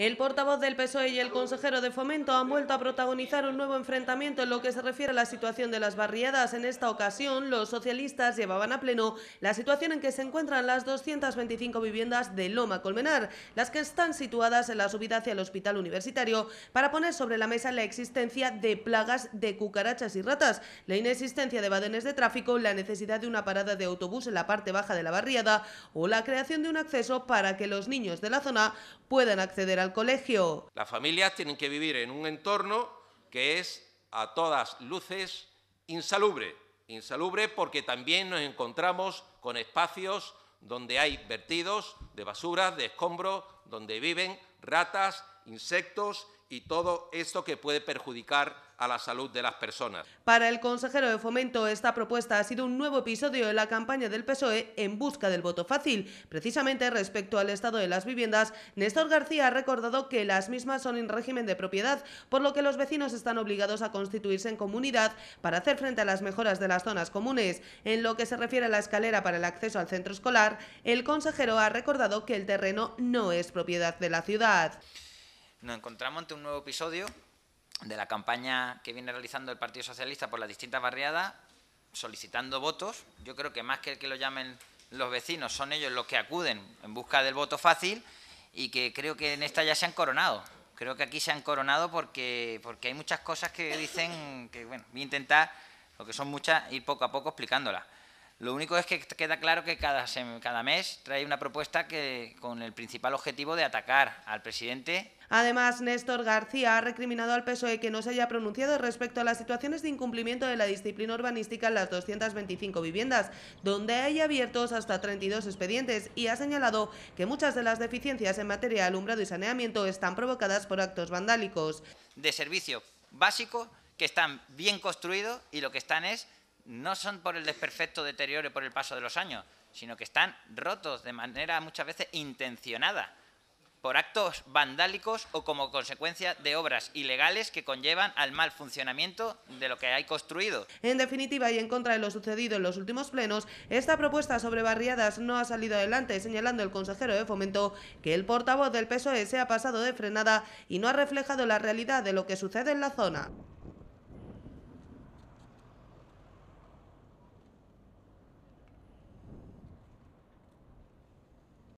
El portavoz del PSOE y el consejero de Fomento han vuelto a protagonizar un nuevo enfrentamiento en lo que se refiere a la situación de las barriadas. En esta ocasión, los socialistas llevaban a pleno la situación en que se encuentran las 225 viviendas de Loma Colmenar, las que están situadas en la subida hacia el hospital universitario, para poner sobre la mesa la existencia de plagas de cucarachas y ratas, la inexistencia de badenes de tráfico, la necesidad de una parada de autobús en la parte baja de la barriada o la creación de un acceso para que los niños de la zona puedan acceder al colegio. Las familias tienen que vivir en un entorno que es a todas luces insalubre. Insalubre porque también nos encontramos con espacios donde hay vertidos de basuras, de escombros, donde viven ratas insectos y todo esto que puede perjudicar a la salud de las personas. Para el consejero de fomento, esta propuesta ha sido un nuevo episodio de la campaña del PSOE en busca del voto fácil. Precisamente respecto al estado de las viviendas, Néstor García ha recordado que las mismas son en régimen de propiedad, por lo que los vecinos están obligados a constituirse en comunidad para hacer frente a las mejoras de las zonas comunes. En lo que se refiere a la escalera para el acceso al centro escolar, el consejero ha recordado que el terreno no es propiedad de la ciudad nos encontramos ante un nuevo episodio de la campaña que viene realizando el Partido Socialista por las distintas barriadas, solicitando votos. Yo creo que más que el que lo llamen los vecinos, son ellos los que acuden en busca del voto fácil y que creo que en esta ya se han coronado. Creo que aquí se han coronado porque, porque hay muchas cosas que dicen que, bueno, voy a intentar, lo que son muchas, ir poco a poco explicándolas. Lo único es que queda claro que cada, mes trae una propuesta que, con el principal objetivo de atacar al presidente Además, Néstor García ha recriminado al PSOE que no se haya pronunciado respecto a las situaciones de incumplimiento de la disciplina urbanística en las 225 viviendas, donde hay abiertos hasta 32 expedientes, y ha señalado que muchas de las deficiencias en materia de alumbrado y saneamiento están provocadas por actos vandálicos. De servicio básico que están bien construidos y lo que están es no son por el desperfecto deterioro por el paso de los años, sino que están rotos de manera muchas veces intencionada por actos vandálicos o como consecuencia de obras ilegales que conllevan al mal funcionamiento de lo que hay construido. En definitiva y en contra de lo sucedido en los últimos plenos, esta propuesta sobre barriadas no ha salido adelante, señalando el consejero de Fomento que el portavoz del PSOE se ha pasado de frenada y no ha reflejado la realidad de lo que sucede en la zona.